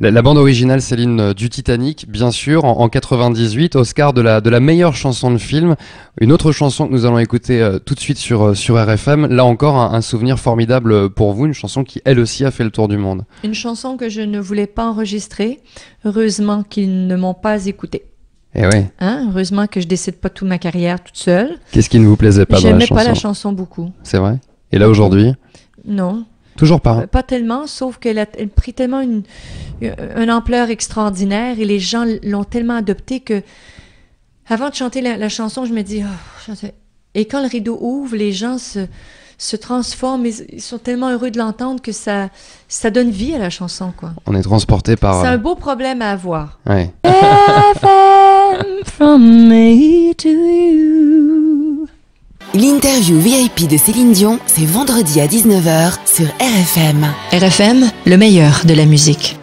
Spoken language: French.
La, bande originale, Céline, euh, du Titanic, bien sûr, en, 98, Oscar de la, de la meilleure chanson de film. Une autre chanson que nous allons écouter euh, tout de suite sur, euh, sur RFM. Là encore, un, souvenir formidable pour vous, une chanson qui elle aussi a fait le tour du monde. Une chanson que je ne voulais pas enregistrer. Heureusement qu'ils ne m'ont pas écoutée. Eh oui. Hein, heureusement que je décide pas toute ma carrière toute seule. Qu'est-ce qui ne vous plaisait pas dans la chanson J'aimais pas la chanson beaucoup. C'est vrai. Et là aujourd'hui Non. Toujours pas. Hein pas tellement, sauf qu'elle a pris tellement une, euh, une ampleur extraordinaire et les gens l'ont tellement adopté que avant de chanter la, chanson, je me dis oh, et quand le rideau ouvre, les gens se, transforment et ils sont tellement heureux de l'entendre que ça donne vie à la chanson quoi. On est transporté par C'est un beau problème à avoir. Euh, oui. L'interview VIP de Céline Dion, c'est vendredi à 19h sur RFM. RFM, le meilleur de la musique.